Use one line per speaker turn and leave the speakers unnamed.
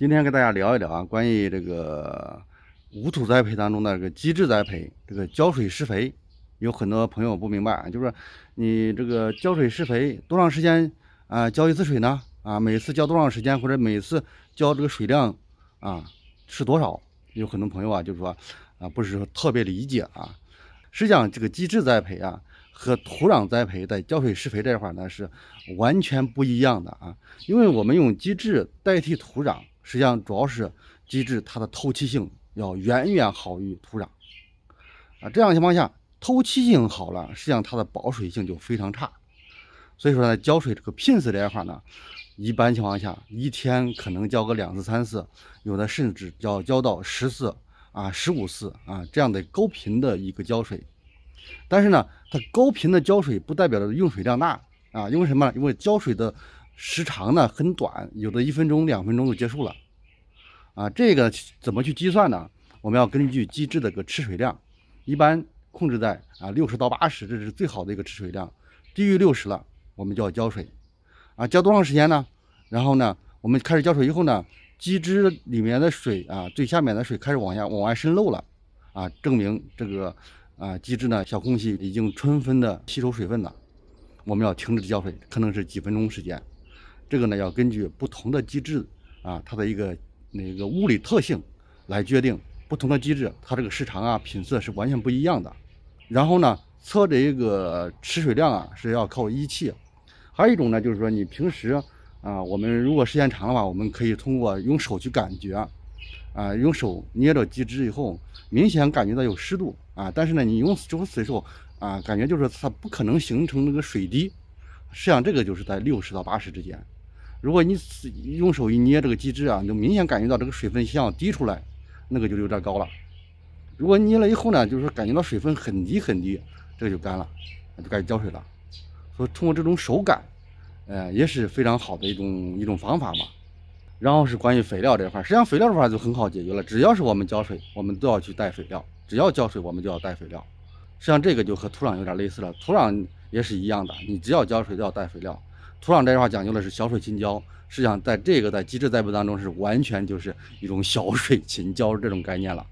今天跟大家聊一聊啊，关于这个无土栽培当中的这个基质栽培，这个浇水施肥，有很多朋友不明白啊，就是你这个浇水施肥多长时间啊浇一次水呢？啊，每次浇多长时间，或者每次浇这个水量啊是多少？有很多朋友啊，就是说啊，不是特别理解啊。实际上，这个机制栽培啊和土壤栽培在浇水施肥这块呢是完全不一样的啊，因为我们用机制代替土壤。实际上主要是机制它的透气性要远远好于土壤啊。这样情况下，透气性好了，实际上它的保水性就非常差。所以说呢，浇水这个频次这块呢，一般情况下一天可能浇个两次、三次，有的甚至要浇到十次啊、十五次啊这样的高频的一个浇水。但是呢，它高频的浇水不代表着用水量大啊，因为什么？因为浇水的时长呢很短，有的一分钟、两分钟就结束了。啊，这个怎么去计算呢？我们要根据机制的个吃水量，一般控制在啊六十到八十，这是最好的一个吃水量。低于六十了，我们就要浇水。啊，浇多长时间呢？然后呢，我们开始浇水以后呢，基质里面的水啊，最下面的水开始往下往外渗漏了，啊，证明这个啊机制呢小空隙已经充分的吸收水分了。我们要停止浇水，可能是几分钟时间。这个呢，要根据不同的机制啊，它的一个。那个物理特性来决定不同的机制，它这个时长啊、品色是完全不一样的。然后呢，测这一个吃水量啊，是要靠仪器。还有一种呢，就是说你平时啊，我们如果时间长的话，我们可以通过用手去感觉啊，用手捏着机枝以后，明显感觉到有湿度啊。但是呢，你用手指的时候啊，感觉就是它不可能形成那个水滴。实际上，这个就是在六十到八十之间。如果你用手一捏这个基质啊，你就明显感觉到这个水分像滴出来，那个就有点高了。如果捏了以后呢，就是感觉到水分很低很低，这个就干了，就该浇水了。所以通过这种手感，呃，也是非常好的一种一种方法嘛。然后是关于肥料这块，实际上肥料这块就很好解决了，只要是我们浇水，我们都要去带肥料，只要浇水我们就要带肥料。实际上这个就和土壤有点类似了，土壤也是一样的，你只要浇水就要带肥料。土壤这句话讲究的是小水勤浇，实际上在这个在机制栽培当中是完全就是一种小水勤浇这种概念了。